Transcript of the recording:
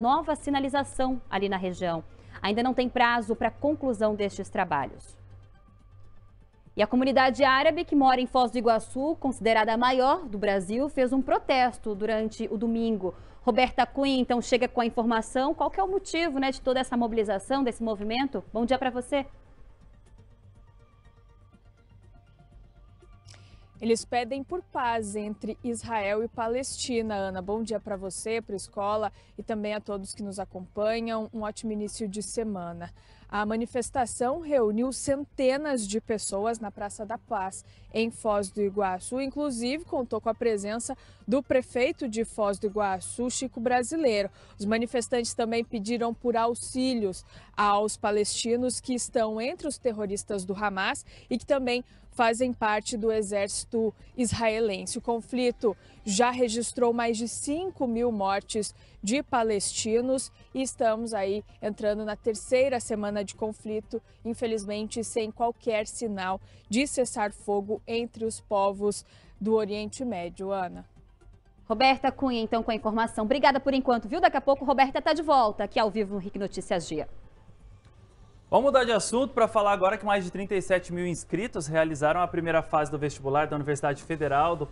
nova sinalização ali na região. Ainda não tem prazo para a conclusão destes trabalhos. E a comunidade árabe que mora em Foz do Iguaçu, considerada a maior do Brasil, fez um protesto durante o domingo. Roberta Cunha, então, chega com a informação. Qual que é o motivo né, de toda essa mobilização, desse movimento? Bom dia para você. Eles pedem por paz entre Israel e Palestina. Ana, bom dia para você, para a escola e também a todos que nos acompanham. Um ótimo início de semana. A manifestação reuniu centenas de pessoas na Praça da Paz, em Foz do Iguaçu. Inclusive, contou com a presença do prefeito de Foz do Iguaçu, Chico Brasileiro. Os manifestantes também pediram por auxílios aos palestinos que estão entre os terroristas do Hamas e que também fazem parte do exército israelense. O conflito já registrou mais de 5 mil mortes de palestinos e estamos aí entrando na terceira semana de conflito, infelizmente sem qualquer sinal de cessar fogo entre os povos do Oriente Médio. Ana. Roberta Cunha, então, com a informação. Obrigada por enquanto, viu? Daqui a pouco, Roberta está de volta aqui ao vivo no RIC Notícias Dia. Vamos mudar de assunto para falar agora que mais de 37 mil inscritos realizaram a primeira fase do vestibular da Universidade Federal do